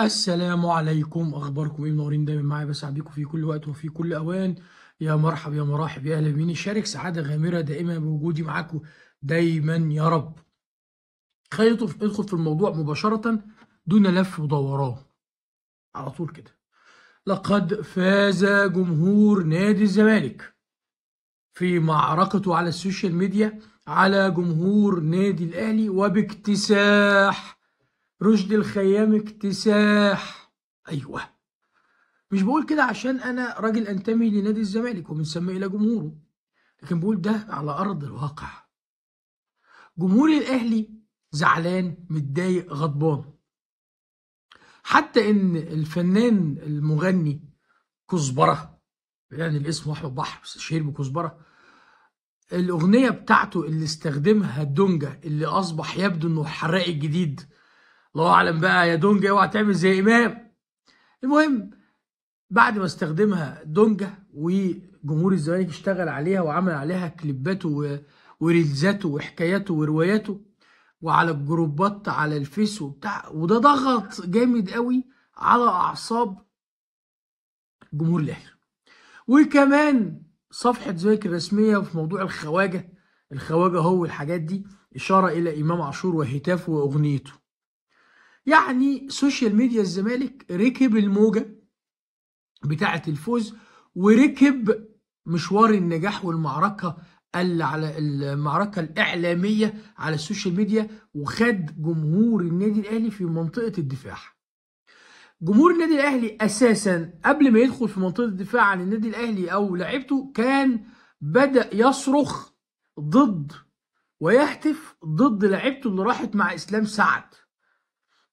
السلام عليكم اخباركم ايه منورين دايما معايا بسعد بيكم في كل وقت وفي كل اوان يا مرحب يا مراحب يا اهلا بيني شارك سعاده غامره دائما بوجودي معاكم دايما يا رب خلينا ندخل في الموضوع مباشره دون لف ودوران على طول كده لقد فاز جمهور نادي الزمالك في معركته على السوشيال ميديا على جمهور نادي الاهلي وباكتساح رشدي الخيام اكتساح ايوه مش بقول كده عشان انا راجل انتمي لنادي الزمالك ومن الى جمهوره لكن بقول ده على ارض الواقع جمهور الاهلي زعلان متضايق غضبان حتى ان الفنان المغني كزبره يعني الاسم احمد بحر بس شهير بكزبره الاغنيه بتاعته اللي استخدمها دونجا اللي اصبح يبدو انه حرائق جديد الله اعلم بقى يا دونجا اوعى تعمل زي امام المهم بعد ما استخدمها دونجا وجمهور الزمالك اشتغل عليها وعمل عليها كليباته وريلزاته وحكاياته ورواياته وعلى الجروبات على الفيس وبتاع وده ضغط جامد قوي على اعصاب جمهور الاهلي وكمان صفحه الزمالك الرسميه في موضوع الخواجه الخواجه هو الحاجات دي اشاره الى امام عاشور وهتافه واغنيته يعني سوشيال ميديا الزمالك ركب الموجة بتاعة الفوز وركب مشوار النجاح والمعركة على المعركة الإعلامية على السوشيال ميديا وخد جمهور النادي الأهلي في منطقة الدفاع جمهور النادي الأهلي أساسا قبل ما يدخل في منطقة الدفاع عن النادي الأهلي أو لعبته كان بدأ يصرخ ضد ويهتف ضد لعبته اللي راحت مع إسلام سعد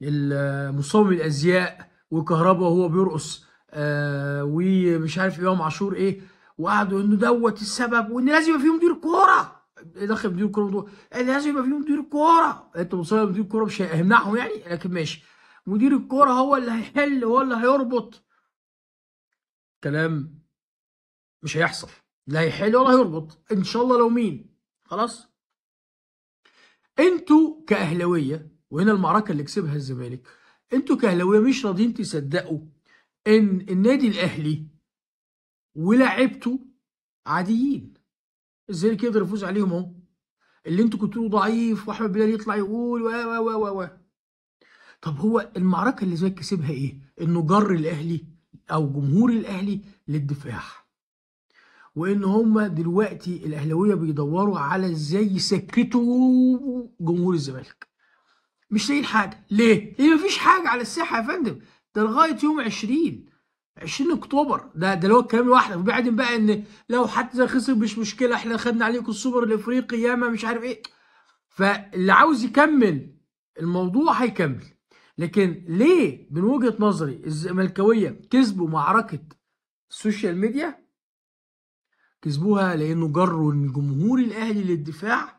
مصمم الازياء وكهرباء وهو بيرقص آه، ومش عارف امام عاشور ايه وقعدوا انه دوت السبب وان لازم يبقى إيه في مدير كوره دخل مدير كوره لازم يبقى في مدير كوره انت مصمم مدير كوره مش هيمنعهم يعني لكن ماشي مدير الكوره هو اللي هيحل هو اللي هيربط كلام مش هيحصل لا هيحل ولا هيربط ان شاء الله لو مين خلاص انتوا كاهلاويه وهنا المعركه اللي كسبها الزمالك انتوا كاهلاويه مش راضيين تصدقوا ان النادي الاهلي ولاعيبته عاديين الزمالك يقدر يفوز عليهم اهو اللي انتوا كنتوا ضعيف واحمد بلال يطلع يقول و و و و طب هو المعركه اللي الزمالك كسبها ايه؟ انه جر الاهلي او جمهور الاهلي للدفاع وان هما دلوقتي الاهلاويه بيدوروا على ازاي يسكتوا جمهور الزمالك مش لاقيين حاجه ليه؟ ليه مفيش حاجه على الساحه يا فندم ده لغايه يوم 20 20 اكتوبر ده ده اللي هو الكلام لوحده وبعدين بقى ان لو حتى خسر مش مشكله احنا خدنا عليكم السوبر الافريقي ياما مش عارف ايه فاللي عاوز يكمل الموضوع هيكمل لكن ليه من وجهه نظري الزملكاويه كسبوا معركه السوشيال ميديا كسبوها لانه جروا الجمهور الاهلي للدفاع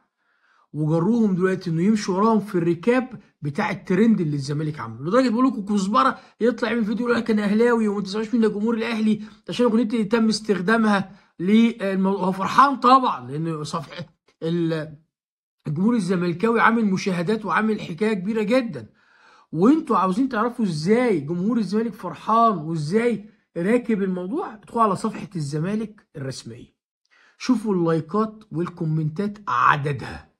وجروهم دلوقتي انه يمشوا وراهم في الركاب بتاع الترند اللي الزمالك عامله لدرجه بقول لكم كزبره يطلع من فيديو يقول لك انا اهلاوي وما تزعلوش من جمهور الاهلي عشان اغنيتي تم استخدامها للموضوع هو فرحان طبعا لان صفحه الجمهور الزملكاوي عامل مشاهدات وعامل حكايه كبيره جدا وانتوا عاوزين تعرفوا ازاي جمهور الزمالك فرحان وازاي راكب الموضوع ادخلوا على صفحه الزمالك الرسميه شوفوا اللايكات والكومنتات عددها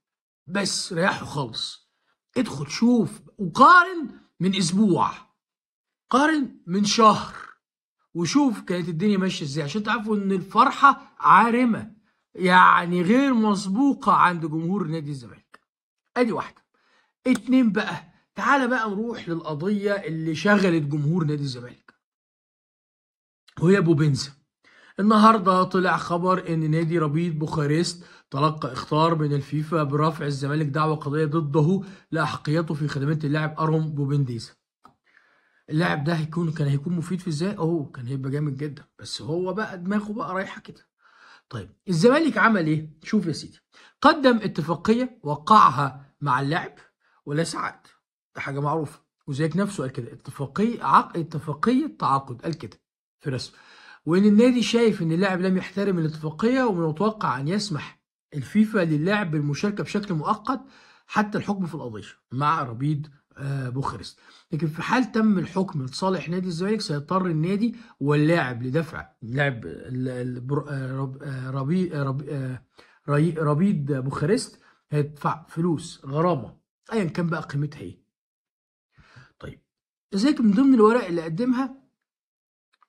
بس ريحه خالص ادخل شوف وقارن من اسبوع قارن من شهر وشوف كانت الدنيا ماشيه ازاي عشان تعرفوا ان الفرحه عارمه يعني غير مسبوقه عند جمهور نادي الزمالك ادي واحده اتنين بقى تعالى بقى نروح للقضيه اللي شغلت جمهور نادي الزمالك وهي بوبنزا النهارده طلع خبر ان نادي ربيط بوخارست تلقى اختار من الفيفا برفع الزمالك دعوه قضيه ضده لاحقيته في خدمات اللاعب ارون بوبنديزا اللاعب ده هيكون كان هيكون مفيد في ازاي اهو كان هيبقى جامد جدا بس هو بقى دماغه بقى رايحه كده طيب الزمالك عمل ايه شوف يا سيدي قدم اتفاقيه وقعها مع اللاعب ولا عقد ده حاجه معروفه وزيك نفسه قال كده اتفاقيه عق... اتفاقيه تعاقد قال كده في رسمه وإن النادي شايف إن اللاعب لم يحترم الاتفاقية ومن المتوقع أن يسمح الفيفا للاعب بالمشاركة بشكل مؤقت حتى الحكم في القضية مع ربيد آه، بوخارست لكن في حال تم الحكم لصالح نادي الزمالك سيضطر النادي واللاعب لدفع لاعب ربيد بوخارست هيدفع فلوس غرامة أيا كان بقى قيمتها إيه طيب ازيك من ضمن الورق اللي قدمها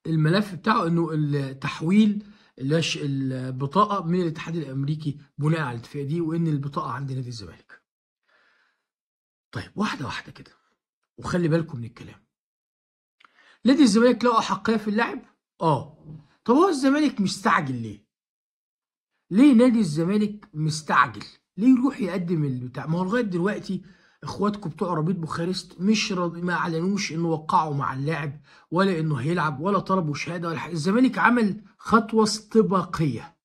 الملف بتاعه انه التحويل البطاقه من الاتحاد الامريكي بناء على الاتفاقيه دي وان البطاقه عند نادي الزمالك. طيب واحده واحده كده وخلي بالكم من الكلام. نادي الزمالك له احقيه في اللعب؟ اه. طب هو الزمالك مستعجل ليه؟ ليه نادي الزمالك مستعجل؟ ليه يروح يقدم البتاع؟ ما هو لغايه دلوقتي اخواتكم بتوع ربيط بوخارست مش رض... ما اعلنوش انه وقعوا مع اللاعب ولا انه هيلعب ولا طلبوا شهاده ولا حاجه الزمالك عمل خطوه استباقيه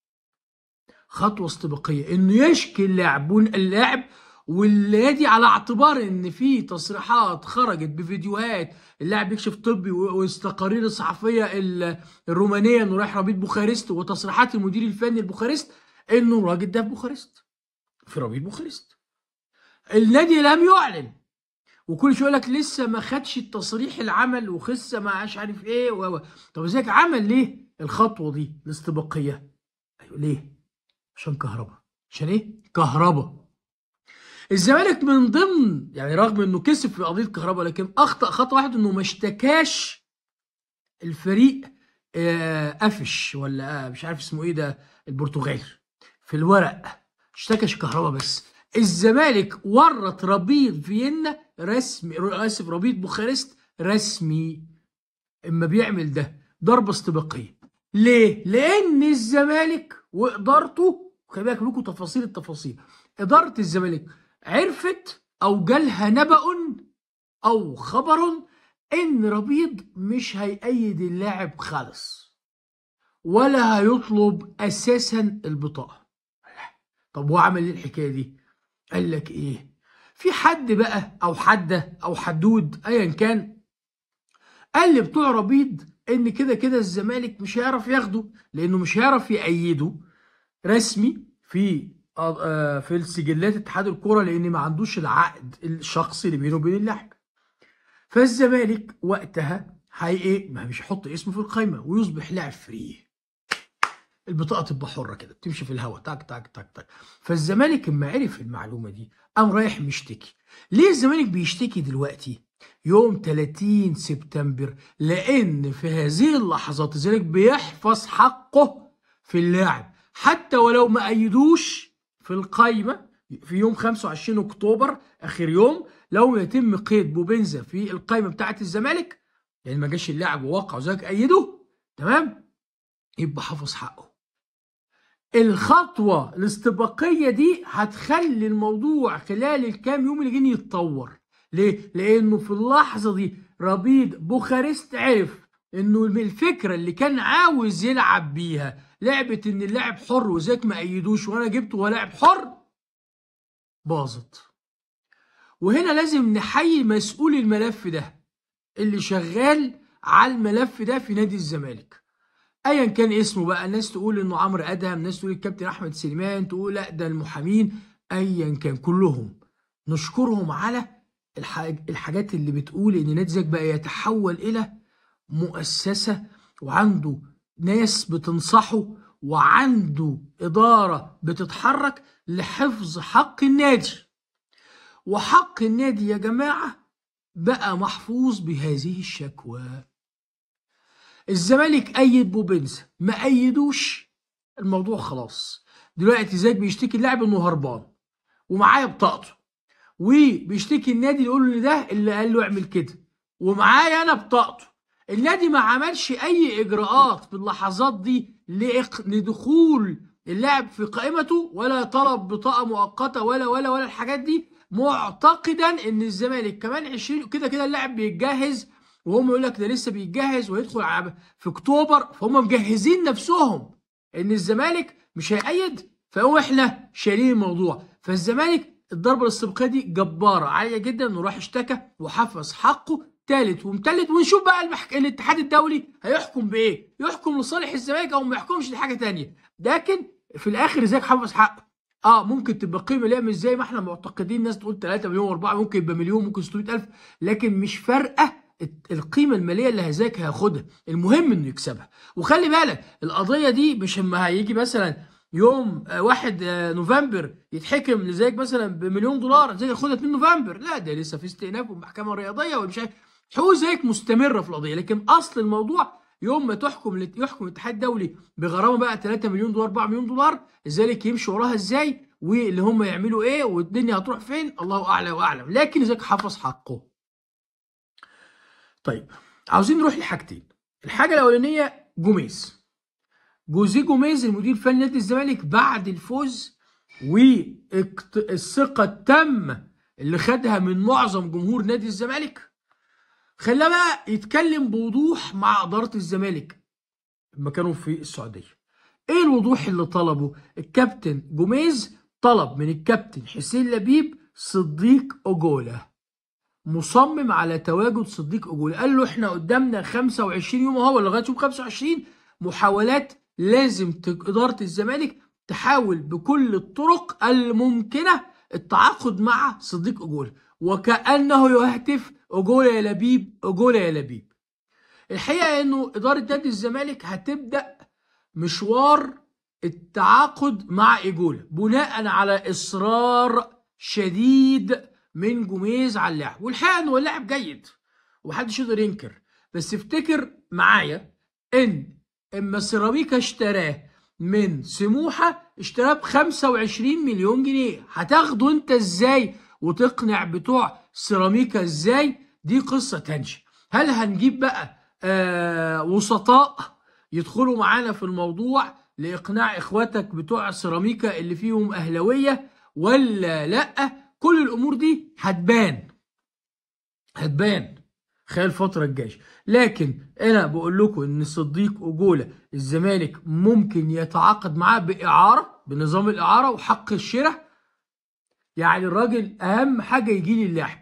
خطوه استباقيه انه يشكي اللاعب اللاعب والنادي على اعتبار ان في تصريحات خرجت بفيديوهات اللاعب يكشف طبي والتقارير الصحفيه الرومانيه انه رايح رابيد بوخارست وتصريحات المدير الفني البوخارست انه الراجل ده في بوخارست في رابيد بوخارست النادي لم يعلن وكل شويه يقول لك لسه ما خدش التصريح العمل وخسه ما مش عارف ايه و... طب ازيك عمل ليه الخطوه دي الاستباقيه ايوه ليه عشان كهرباء عشان ايه كهرباء الزمالك من ضمن يعني رغم انه كسب في قضيه كهرباء لكن اخطا خطا واحد انه ما اشتكاش الفريق آه، قفش ولا آه، مش عارف اسمه ايه ده البرتغالي في الورق اشتكى كهرباء بس الزمالك ورط ربيط فيينا رسمي اسف ربيط بوخارست رسمي اما بيعمل ده ضربه استباقيه ليه؟ لان الزمالك وادارته خلي بالك لكم تفاصيل التفاصيل اداره الزمالك عرفت او جالها نبأ او خبر ان ربيض مش هيأيد اللاعب خالص ولا هيطلب اساسا البطاقه طب هو عمل ايه الحكايه دي قال لك ايه في حد بقى او حده او حدود ايا كان قال لي بتوع ربيض ان كده كده الزمالك مش هيعرف ياخده لانه مش هيعرف يأيده رسمي في في السجلات اتحاد الكرة لان ما عندوش العقد الشخصي اللي بينه وبين اللاعب فالزمالك وقتها هي ايه ما مش هيحط اسمه في القايمه ويصبح لاعب فري البطاقه تبقى حره كده بتمشي في الهواء تاك تاك تاك تاك فالزمالك لما عرف المعلومه دي قام رايح مشتكي ليه الزمالك بيشتكي دلوقتي يوم 30 سبتمبر لان في هذه اللحظات الزمالك بيحفظ حقه في اللاعب حتى ولو ما ايدوش في القايمه في يوم 25 اكتوبر اخر يوم لو يتم قيد بوبنزا في القايمه بتاعه الزمالك لان يعني ما جاش اللاعب ووقع وذلك ايده تمام يبقى حافظ حقه الخطوة الاستباقية دي هتخلي الموضوع خلال الكام يوم اللي جايين يتطور ليه؟ لأنه في اللحظة دي ربيد بوخارست عرف انه الفكره اللي كان عاوز يلعب بيها لعبه ان اللاعب حر وزيك ما ايدوش وانا جبته هو لاعب حر باظت وهنا لازم نحيي مسؤول الملف ده اللي شغال على الملف ده في نادي الزمالك ايا كان اسمه بقى الناس تقول انه عمرو ادهم ناس تقول الكابتن احمد سليمان تقول لا ده المحامين ايا كان كلهم نشكرهم على الحاجات اللي بتقول ان نادي زيك بقى يتحول الى مؤسسه وعنده ناس بتنصحه وعنده اداره بتتحرك لحفظ حق النادي وحق النادي يا جماعه بقى محفوظ بهذه الشكوى الزمالك أيد بوبنزا ما أيدوش الموضوع خلاص دلوقتي زيد بيشتكي اللاعب انه هربان ومعاه بطاقته وبيشتكي النادي يقول له ده اللي قال له اعمل كده ومعايا انا بطاقته النادي ما عملش اي اجراءات في اللحظات دي لدخول اللاعب في قائمته ولا طلب بطاقه مؤقته ولا ولا ولا الحاجات دي معتقدا ان الزمالك كمان 20 كده كده اللاعب بيتجهز وهم يقول لك ده لسه بيتجهز ويدخل في اكتوبر فهم مجهزين نفسهم ان الزمالك مش هيأيد فهو احنا شايلين الموضوع فالزمالك الضربه الاستبقائيه دي جباره عاليه جدا انه راح اشتكى وحفظ حقه ثالث ومثلث ونشوف بقى المحك... الاتحاد الدولي هيحكم بايه يحكم لصالح الزمالك او ما يحكمش لحاجه ثانيه لكن في الاخر ازاي حفظ حقه اه ممكن تبقى قيمه ليها مش زي ما احنا معتقدين ناس تقول 3 مليون و4 ممكن يبقى مليون ممكن 600000 لكن مش فارقه القيمه الماليه اللي هذاك هياخدها المهم انه يكسبها وخلي بالك القضيه دي مش اما هيجي مثلا يوم 1 آه، آه، نوفمبر يتحكم لزيك مثلا بمليون دولار زي ياخدها 2 نوفمبر لا ده لسه في استئناف ومحكمه رياضيه ومش عارف حقوق زيك مستمره في القضيه لكن اصل الموضوع يوم ما تحكم يحكم الاتحاد الدولي بغرامه بقى 3 مليون دولار 4 مليون دولار ذلك يمشي وراها ازاي واللي هم يعملوا ايه والدنيا هتروح فين الله اعلى واعلم لكن زيك حافظ حقه طيب عاوزين نروح لحاجتين الحاجه الاولانيه جوميز جوزيه جوميز المدير الفني لنادي الزمالك بعد الفوز والثقه التامه اللي خدها من معظم جمهور نادي الزمالك خلاه بقى يتكلم بوضوح مع اداره الزمالك لما كانوا في السعوديه ايه الوضوح اللي طلبه الكابتن جوميز طلب من الكابتن حسين لبيب صديق اوجولا مصمم على تواجد صديق اجولي قال له احنا قدامنا 25 يوم اهو لغايه يوم 25 محاولات لازم اداره الزمالك تحاول بكل الطرق الممكنه التعاقد مع صديق اجولي وكانه يهتف اجولي يا لبيب اجولي يا لبيب الحقيقه انه اداره نادي الزمالك هتبدا مشوار التعاقد مع ايجولا بناء على اصرار شديد من جوميز على اللاعب والحقيقه ان هو لاعب جيد ومحدش يقدر ينكر بس افتكر معايا ان اما سيراميكا اشتراه من سموحه اشتراه ب 25 مليون جنيه هتاخده انت ازاي وتقنع بتوع سيراميكا ازاي دي قصه تانيه هل هنجيب بقى آه وسطاء يدخلوا معانا في الموضوع لاقناع اخواتك بتوع سيراميكا اللي فيهم اهلاويه ولا لا كل الامور دي هتبان هتبان خلال الفتره الجايه لكن انا بقول لكم ان صديق اجوله الزمالك ممكن يتعاقد معاه باعاره بنظام الاعاره وحق الشراء يعني الراجل اهم حاجه يجي لي اللعب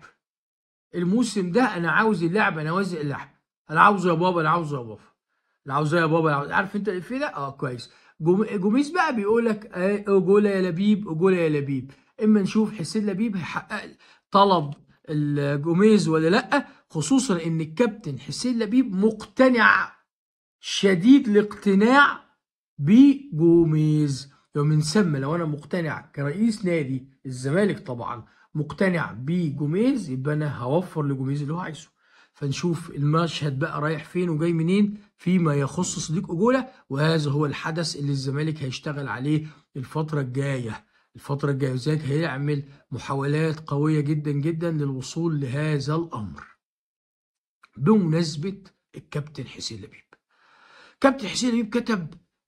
الموسم ده انا عاوز اللعب انا عاوز اللعب انا عاوزه يا بابا انا عاوزه يا بابا انا عاوزه يا بابا عاوز... عارف انت في ده اه كويس جوميز بقى بيقول لك آه، اجوله يا لبيب اجوله يا لبيب اما نشوف حسين لبيب هيحقق طلب جوميز ولا لا خصوصا ان الكابتن حسين لبيب مقتنع شديد الاقتناع بجوميز ومن ثم لو انا مقتنع كرئيس نادي الزمالك طبعا مقتنع بجوميز يبقى انا هوفر لجوميز اللي هو عايزه فنشوف المشهد بقى رايح فين وجاي منين فيما يخص صديق اجوله وهذا هو الحدث اللي الزمالك هيشتغل عليه الفتره الجايه الفترة الجاية وزاك هيعمل محاولات قوية جدا جدا للوصول لهذا الأمر بمناسبة الكابتن حسين لبيب كابتن حسين لبيب كتب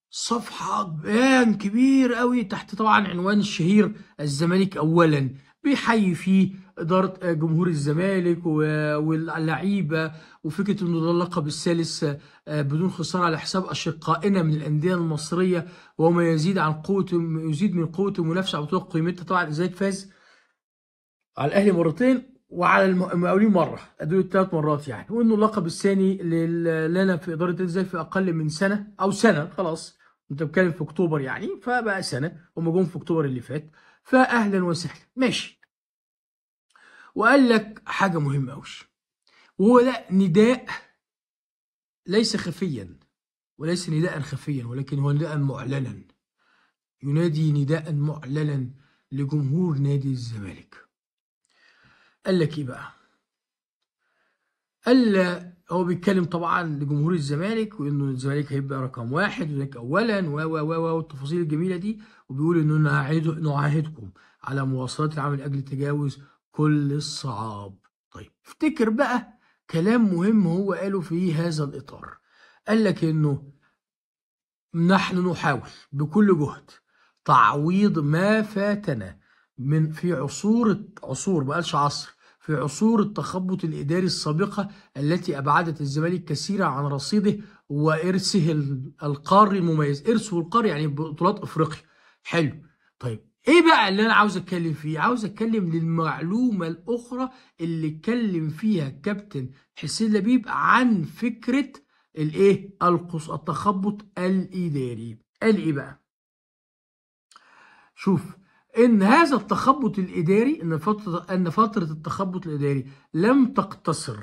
صفحة بيان كبير قوي تحت طبعا عنوان الشهير الزمالك أولا بيحيي فيه اداره آه، جمهور الزمالك واللعيبه وفكره انه ده اللقب الثالث آه، بدون خساره على حساب اشقائنا من الانديه المصريه وما يزيد عن قوه يزيد من قوه المنافسه على بطوله قيمتها طبعا الزمالك فاز على الاهلي مرتين وعلى المقاولين مره دول الثلاث مرات يعني وانه اللقب الثاني لنا في اداره الزمالك في اقل من سنه او سنه خلاص انت بتتكلم في اكتوبر يعني فبقى سنه هم جم في اكتوبر اللي فات فاهلا وسهلا ماشي وقال لك حاجه مهمه قوي وهو ده نداء ليس خفيا وليس نداء خفيا ولكن هو نداء معلنا ينادي نداء معلنا لجمهور نادي الزمالك قال لك ايه بقى قال هو بيتكلم طبعا لجمهور الزمالك وانه الزمالك هيبقى رقم واحد وذلك اولا و و و والتفاصيل الجميله دي وبيقول انه نعاهد نعاهدكم على مواصلات العمل لاجل تجاوز كل الصعاب. طيب افتكر بقى كلام مهم هو قاله في هذا الاطار. قال لك انه نحن نحاول بكل جهد تعويض ما فاتنا من في عصور عصور ما قالش عصر في عصور التخبط الإداري السابقة التي أبعدت الزمالك كثيرا عن رصيده وإرثه القاري المميز إرثه القاري يعني بطولات أفريقيا حلو طيب ايه بقى اللي انا عاوز اتكلم فيه عاوز اتكلم للمعلومه الاخرى اللي اتكلم فيها الكابتن حسين لبيب عن فكره الايه القص التخبط الاداري قال ايه بقى شوف ان هذا التخبط الاداري ان فتره ان فتره التخبط الاداري لم تقتصر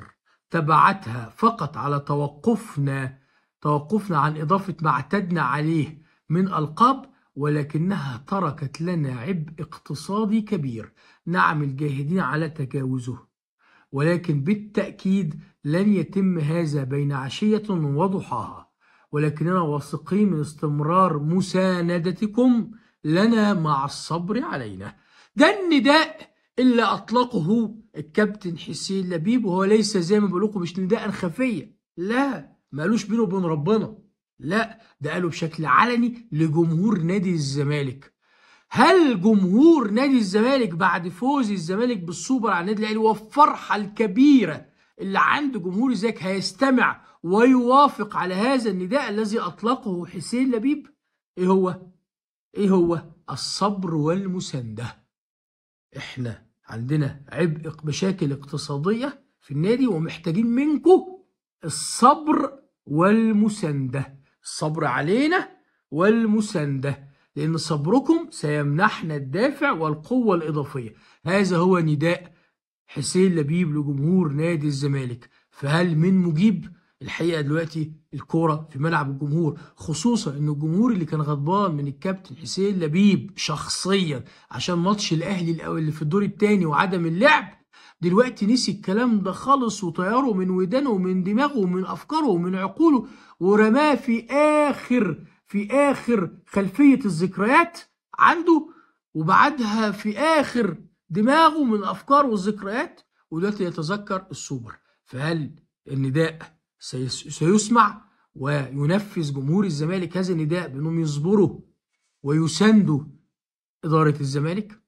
تبعتها فقط على توقفنا توقفنا عن اضافه ما اعتدنا عليه من القاب ولكنها تركت لنا عبء اقتصادي كبير نعم الجاهدين على تجاوزه ولكن بالتاكيد لن يتم هذا بين عشيه وضحاها ولكننا واثقين من استمرار مساندتكم لنا مع الصبر علينا ده النداء اللي أطلقه الكابتن حسين لبيب وهو ليس زي ما بقولكم مش نداء خفية لا مالوش بينه وبين ربنا لا ده قاله بشكل علني لجمهور نادي الزمالك هل جمهور نادي الزمالك بعد فوز الزمالك بالسوبر على النادي الاهلي والفرحه الكبيره اللي عند جمهور زيك هيستمع ويوافق على هذا النداء الذي اطلقه حسين لبيب ايه هو ايه هو الصبر والمسانده احنا عندنا عبء مشاكل اقتصاديه في النادي ومحتاجين منكم الصبر والمسانده الصبر علينا والمسانده لان صبركم سيمنحنا الدافع والقوه الاضافيه هذا هو نداء حسين لبيب لجمهور نادي الزمالك فهل من مجيب الحقيقه دلوقتي الكوره في ملعب الجمهور خصوصا ان الجمهور اللي كان غضبان من الكابتن حسين لبيب شخصيا عشان ماتش الاهلي اللي في الدور الثاني وعدم اللعب دلوقتي نسي الكلام ده خالص وطياره من ودانه ومن دماغه ومن افكاره ومن عقوله ورماه في اخر في اخر خلفيه الذكريات عنده وبعدها في اخر دماغه من افكاره والذكريات ودلوقتي يتذكر السوبر فهل النداء سيسمع وينفذ جمهور الزمالك هذا النداء بأنهم يصبروا ويساندوا إدارة الزمالك